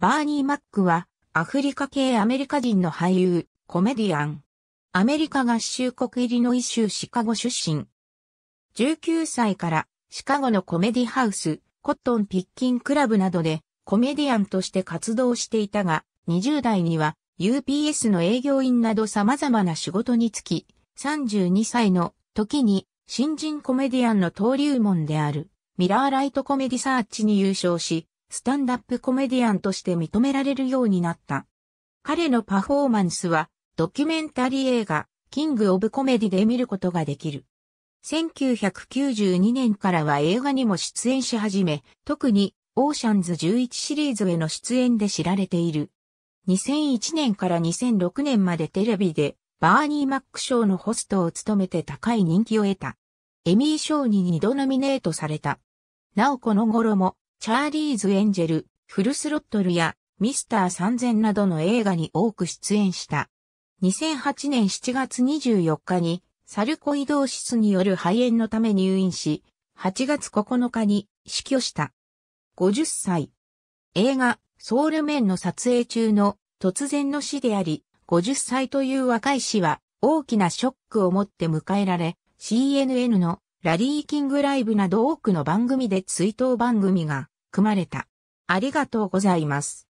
バーニー・マックは、アフリカ系アメリカ人の俳優、コメディアン。アメリカ合衆国イリノイ州シカゴ出身。19歳からシカゴのコメディハウス、コットンピッキンクラブなどでコメディアンとして活動していたが、20代には UPS の営業員など様々な仕事に就き、32歳の時に新人コメディアンの登竜門であるミラーライトコメディサーチに優勝し、スタンダップコメディアンとして認められるようになった。彼のパフォーマンスは、ドキュメンタリー映画、キング・オブ・コメディで見ることができる。1992年からは映画にも出演し始め、特に、オーシャンズ11シリーズへの出演で知られている。2001年から2006年までテレビで、バーニー・マック賞のホストを務めて高い人気を得た。エミー賞に2度ノミネートされた。なおこの頃もチャーリーズ・エンジェル、フルスロットルやミスター3000などの映画に多く出演した。2008年7月24日にサルコイドーシスによる肺炎のため入院し、8月9日に死去した。50歳。映画、ソウルメンの撮影中の突然の死であり、50歳という若い死は大きなショックを持って迎えられ、CNN のラリーキングライブなど多くの番組で追悼番組が組まれた。ありがとうございます。